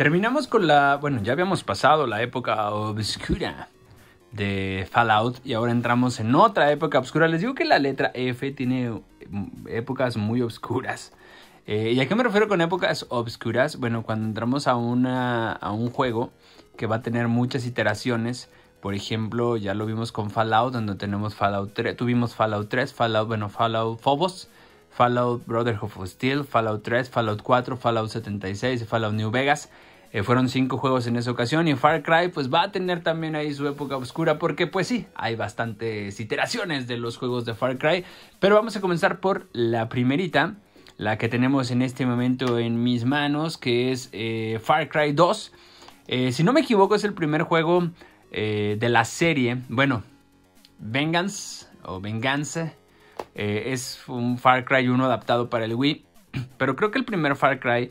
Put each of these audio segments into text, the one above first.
Terminamos con la, bueno, ya habíamos pasado la época obscura de Fallout y ahora entramos en otra época obscura. Les digo que la letra F tiene mm, épocas muy obscuras. Eh, ¿Y a qué me refiero con épocas obscuras? Bueno, cuando entramos a, una, a un juego que va a tener muchas iteraciones, por ejemplo, ya lo vimos con Fallout, donde tenemos Fallout 3, tuvimos Fallout 3, Fallout, bueno, Fallout Phobos, Fallout Brotherhood of Steel, Fallout 3, Fallout 4, Fallout 76 Fallout New Vegas. Eh, fueron cinco juegos en esa ocasión y Far Cry pues va a tener también ahí su época oscura porque pues sí, hay bastantes iteraciones de los juegos de Far Cry, pero vamos a comenzar por la primerita, la que tenemos en este momento en mis manos, que es eh, Far Cry 2. Eh, si no me equivoco es el primer juego de la serie, bueno, Vengeance o Venganza, es un Far Cry 1 adaptado para el Wii, pero creo que el primer Far Cry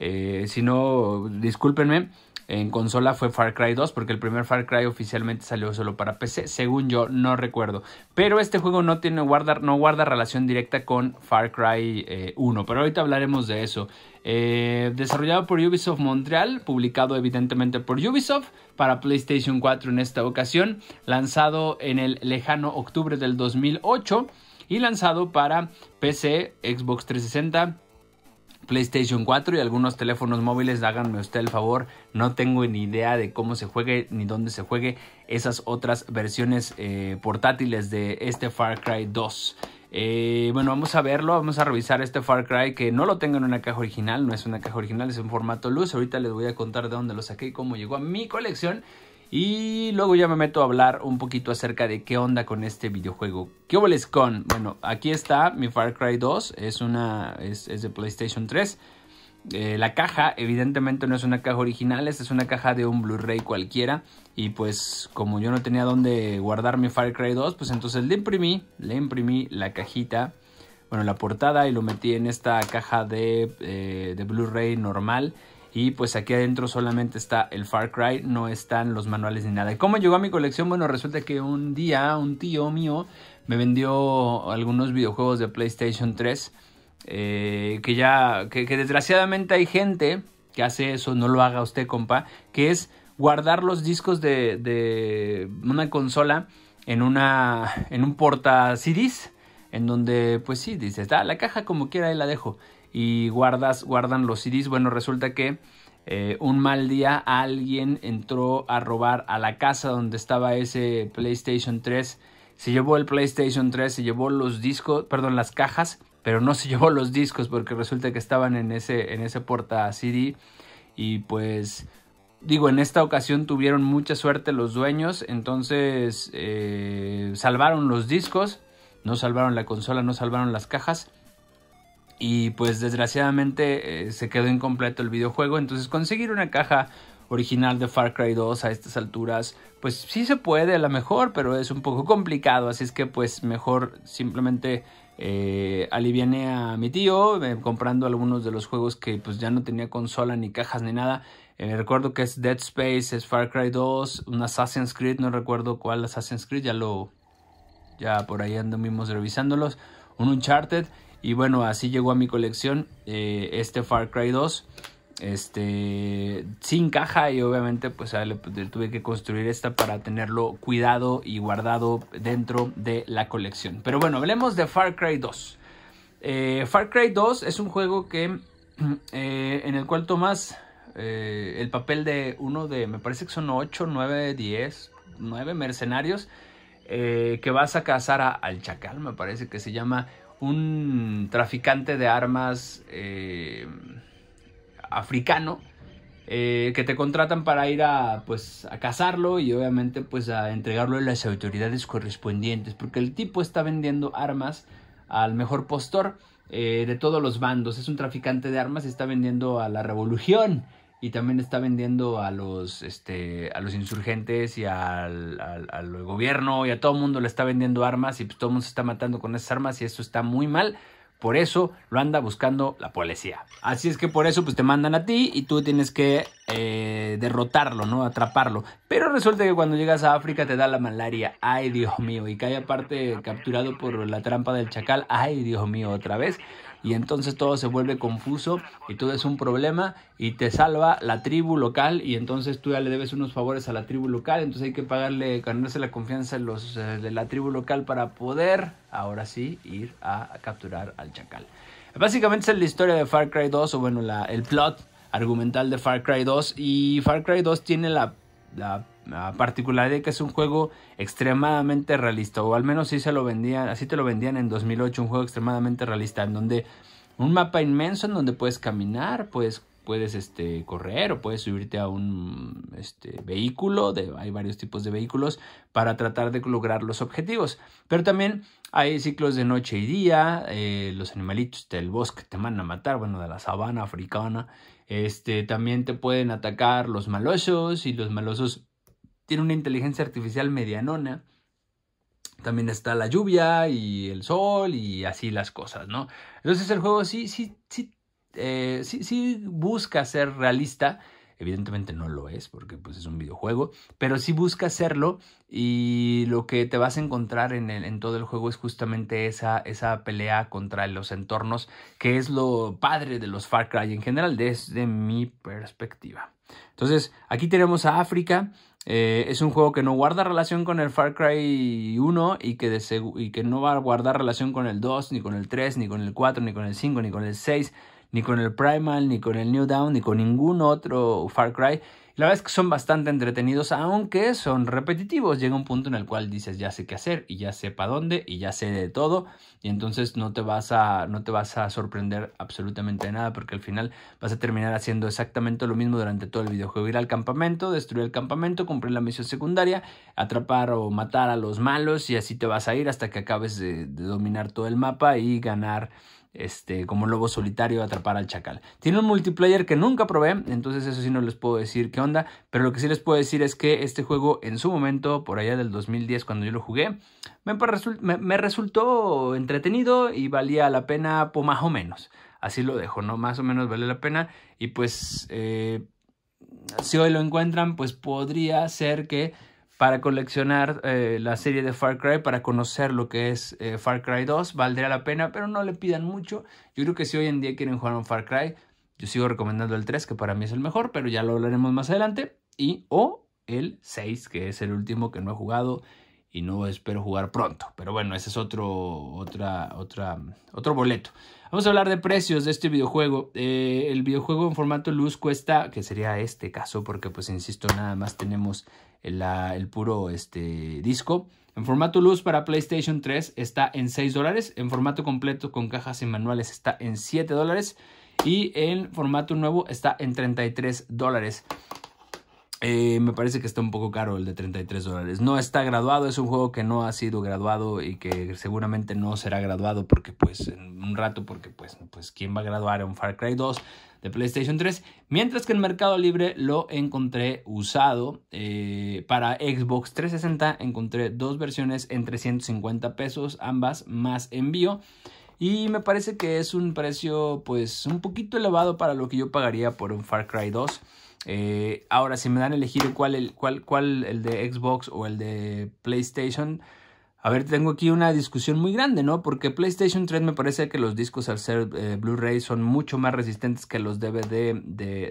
eh, si no, discúlpenme. En consola fue Far Cry 2 porque el primer Far Cry oficialmente salió solo para PC, según yo no recuerdo. Pero este juego no tiene guarda, no guarda relación directa con Far Cry 1, eh, pero ahorita hablaremos de eso. Eh, desarrollado por Ubisoft Montreal, publicado evidentemente por Ubisoft para PlayStation 4 en esta ocasión, lanzado en el lejano octubre del 2008 y lanzado para PC, Xbox 360 PlayStation 4 y algunos teléfonos móviles, háganme usted el favor, no tengo ni idea de cómo se juegue ni dónde se juegue esas otras versiones eh, portátiles de este Far Cry 2. Eh, bueno, vamos a verlo, vamos a revisar este Far Cry que no lo tengo en una caja original, no es una caja original, es en formato luz. Ahorita les voy a contar de dónde lo saqué y cómo llegó a mi colección. Y luego ya me meto a hablar un poquito acerca de qué onda con este videojuego. ¿Qué oboles con? Bueno, aquí está mi Far Cry 2. Es, una, es, de PlayStation 3. Eh, la caja, evidentemente, no es una caja original. Esta es una caja de un Blu-ray cualquiera. Y pues, como yo no tenía dónde guardar mi Far Cry 2, pues entonces le imprimí, le imprimí la cajita. Bueno, la portada y lo metí en esta caja de, eh, de Blu-ray normal y pues aquí adentro solamente está el Far Cry, no están los manuales ni nada. ¿Cómo llegó a mi colección? Bueno, resulta que un día un tío mío me vendió algunos videojuegos de PlayStation 3. Eh, que ya, que, desgraciadamente hay gente que hace eso, no lo haga usted, compa, que es guardar los discos de, de una consola en, una, en un porta CDs, en donde, pues sí, dice, está la caja como quiera y la dejo y guardas, guardan los CDs. Bueno, resulta que eh, un mal día alguien entró a robar a la casa donde estaba ese PlayStation 3. Se llevó el PlayStation 3, se llevó los discos, perdón, las cajas, pero no se llevó los discos porque resulta que estaban en ese, en ese porta CD. Y pues, digo, en esta ocasión tuvieron mucha suerte los dueños, entonces eh, salvaron los discos, no salvaron la consola, no salvaron las cajas y pues desgraciadamente eh, se quedó incompleto el videojuego, entonces conseguir una caja original de Far Cry 2 a estas alturas, pues sí se puede a lo mejor, pero es un poco complicado, así es que pues mejor simplemente eh, aliviané a mi tío eh, comprando algunos de los juegos que pues ya no tenía consola ni cajas ni nada. Eh, recuerdo que es Dead Space, es Far Cry 2, un Assassin's Creed, no recuerdo cuál Assassin's Creed, ya lo... Ya por ahí anduvimos revisándolos. Un Uncharted y bueno, así llegó a mi colección eh, este Far Cry 2. Este, sin caja y obviamente pues ah, tuve que construir esta para tenerlo cuidado y guardado dentro de la colección. Pero bueno, hablemos de Far Cry 2. Eh, Far Cry 2 es un juego que eh, en el cual tomas el papel de uno de, me parece que son 8, 9, 10, 9 mercenarios que vas a cazar al chacal, me parece que se llama un traficante de armas eh, africano eh, que te contratan para ir a pues a cazarlo y obviamente pues a entregarlo a las autoridades correspondientes porque el tipo está vendiendo armas al mejor postor eh, de todos los bandos es un traficante de armas y está vendiendo a la revolución y también está vendiendo a los, este, a los insurgentes y al, al, gobierno y a todo el mundo le está vendiendo armas y pues todo el mundo se está matando con esas armas y eso está muy mal. Por eso lo anda buscando la policía. Así es que por eso pues te mandan a ti y tú tienes que eh, derrotarlo, ¿no? Atraparlo. Pero resulta que cuando llegas a África te da la malaria. Ay, Dios mío. Y cae aparte capturado por la trampa del chacal. Ay, Dios mío, otra vez y entonces todo se vuelve confuso y todo es un problema y te salva la tribu local y entonces tú ya le debes unos favores a la tribu local, entonces hay que pagarle, ganarse la confianza de, los, eh, de la tribu local para poder ahora sí ir a capturar al chacal. Básicamente es la historia de Far Cry 2 o bueno, la, el plot argumental de Far Cry 2 y Far Cry 2 tiene la, la particular de que es un juego extremadamente realista, o al menos sí se lo vendían, así te lo vendían en 2008, un juego extremadamente realista, en donde un mapa inmenso en donde puedes caminar, puedes, puedes este, correr o puedes subirte a un este, vehículo, hay varios tipos de vehículos para tratar de lograr los objetivos, pero también hay ciclos de noche y día, eh, los animalitos del bosque te mandan a matar, bueno, de la sabana africana, este, también te pueden atacar los malosos y los malosos tiene una inteligencia artificial medianona. También está la lluvia y el sol y así las cosas, ¿no? Entonces el juego sí, sí, sí, eh, sí, sí busca ser realista. Evidentemente no lo es porque pues, es un videojuego, pero sí busca serlo y lo que te vas a encontrar en, en todo el juego es justamente esa, esa, pelea contra los entornos, que es lo padre de los Far Cry en general desde mi perspectiva. Entonces, aquí tenemos a África, eh, es un juego que no guarda relación con el Far Cry 1 y que, de y que no va a guardar relación con el 2, ni con el 3, ni con el 4, ni con el 5, ni con el 6, ni con el Primal, ni con el New Down, ni con ningún otro Far Cry. La verdad es que son bastante entretenidos, aunque son repetitivos. Llega un punto en el cual dices, ya sé qué hacer y ya sé para dónde y ya sé de todo. Y entonces no te, vas a, no te vas a sorprender absolutamente de nada porque al final vas a terminar haciendo exactamente lo mismo durante todo el videojuego. Ir al campamento, destruir el campamento, cumplir la misión secundaria, atrapar o matar a los malos y así te vas a ir hasta que acabes de, de dominar todo el mapa y ganar este, como lobo solitario, atrapar al chacal. Tiene un multiplayer que nunca probé, entonces eso sí no les puedo decir qué onda, pero lo que sí les puedo decir es que este juego en su momento, por allá del 2010 cuando yo lo jugué, me, resultó entretenido y valía la pena, pues más o menos. Así lo dejo, ¿no? Más o menos vale la pena y pues... Eh, si hoy lo encuentran, pues podría ser que para coleccionar eh, la serie de Far Cry, para conocer lo que es eh, Far Cry 2. Valdría la pena, pero no le pidan mucho. Yo creo que si hoy en día quieren jugar un Far Cry, yo sigo recomendando el 3, que para mí es el mejor, pero ya lo hablaremos más adelante. Y o el 6, que es el último que no he jugado y no espero jugar pronto. Pero bueno, ese es otro, otra, otra, otro boleto. Vamos a hablar de precios de este videojuego. Eh, el videojuego en formato luz cuesta, que sería este caso, porque pues insisto, nada más tenemos el, puro este, disco. En formato luz para PlayStation 3 está en 6 dólares. En formato completo con cajas y manuales está en 7 dólares. Y en formato nuevo está en 33 dólares. Eh, me parece que está un poco caro el de 33 dólares. No está graduado, es un juego que no ha sido graduado y que seguramente no será graduado porque pues en un rato porque pues, pues quién va a graduar en Far Cry 2 de PlayStation 3. Mientras que en Mercado Libre lo encontré usado eh, para Xbox 360. Encontré dos versiones en 350 pesos, ambas más envío. Y me parece que es un precio pues un poquito elevado para lo que yo pagaría por un Far Cry 2. Eh, ahora, si me dan a elegir cuál el, cuál, cuál el de Xbox o el de PlayStation, a ver, tengo aquí una discusión muy grande, ¿no? Porque PlayStation 3 me parece que los discos al ser eh, Blu-ray son mucho más resistentes que los DVD de,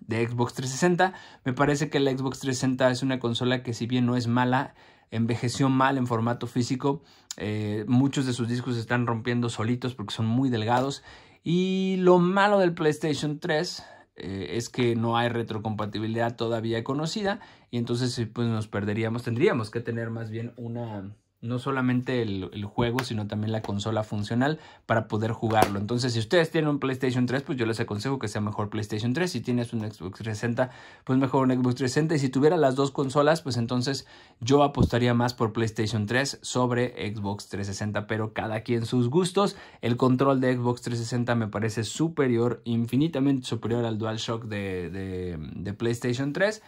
de, Xbox 360. Me parece que la Xbox 360 es una consola que si bien no es mala, envejeció mal en formato físico. Eh, muchos de sus discos se están rompiendo solitos porque son muy delgados. Y lo malo del PlayStation 3 eh, es que no hay retrocompatibilidad todavía conocida y entonces eh, pues nos perderíamos, tendríamos que tener más bien una, no solamente el, juego, sino también la consola funcional para poder jugarlo. Entonces, si ustedes tienen un PlayStation 3, pues yo les aconsejo que sea mejor PlayStation 3. Si tienes un Xbox 360, pues mejor un Xbox 360. Y si tuviera las dos consolas, pues entonces yo apostaría más por PlayStation 3 sobre Xbox 360, pero cada quien sus gustos. El control de Xbox 360 me parece superior, infinitamente superior al DualShock de, de PlayStation 3.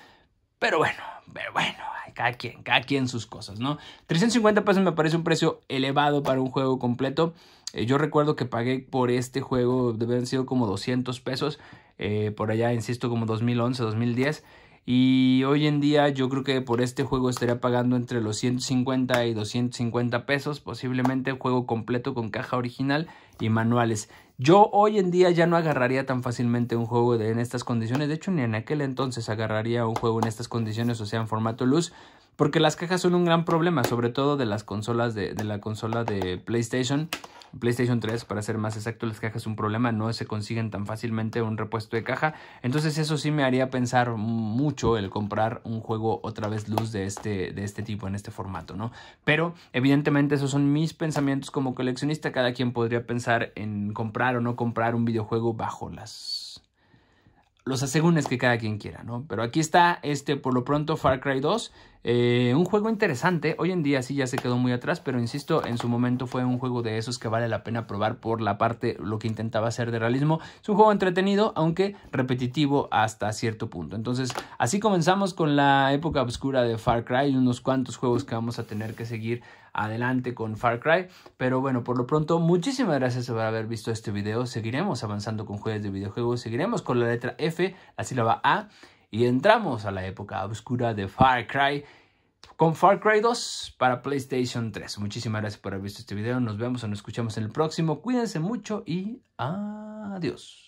Pero bueno, pero bueno, cada quien, cada quien sus cosas, ¿no? 350 pesos me parece un precio elevado para un juego completo. Eh, yo recuerdo que pagué por este juego, deben sido como 200 pesos, eh, por allá, insisto, como 2011, 2010. Y hoy en día yo creo que por este juego estaría pagando entre los 150 y 250 pesos, posiblemente juego completo con caja original y manuales. Yo hoy en día ya no agarraría tan fácilmente un juego en estas condiciones. De hecho, ni en aquel entonces agarraría un juego en estas condiciones, o sea, en formato luz. Porque las cajas son un gran problema, sobre todo de las consolas de la consola de PlayStation. PlayStation 3, para ser más exacto, las cajas un problema, no se consiguen tan fácilmente un repuesto de caja. Entonces eso sí me haría pensar mucho el comprar un juego otra vez luz de este, de este tipo, en este formato, ¿no? Pero evidentemente esos son mis pensamientos como coleccionista. Cada quien podría pensar en comprar o no comprar un videojuego bajo las... Los asegúnes que cada quien quiera, ¿no? Pero aquí está este, por lo pronto, Far Cry 2. Eh, un juego interesante, hoy en día sí ya se quedó muy atrás, pero insisto, en su momento fue un juego de esos que vale la pena probar por la parte, lo que intentaba hacer de realismo. Es un juego entretenido, aunque repetitivo hasta cierto punto. Entonces, así comenzamos con la época oscura de Far Cry y unos cuantos juegos que vamos a tener que seguir adelante con Far Cry. Pero bueno, por lo pronto, muchísimas gracias por haber visto este video. Seguiremos avanzando con juegos de videojuegos, seguiremos con la letra F, la sílaba A y entramos a la época oscura de Far Cry con Far Cry 2 para PlayStation 3. Muchísimas gracias por haber visto este video. Nos vemos o nos escuchamos en el próximo. Cuídense mucho y adiós.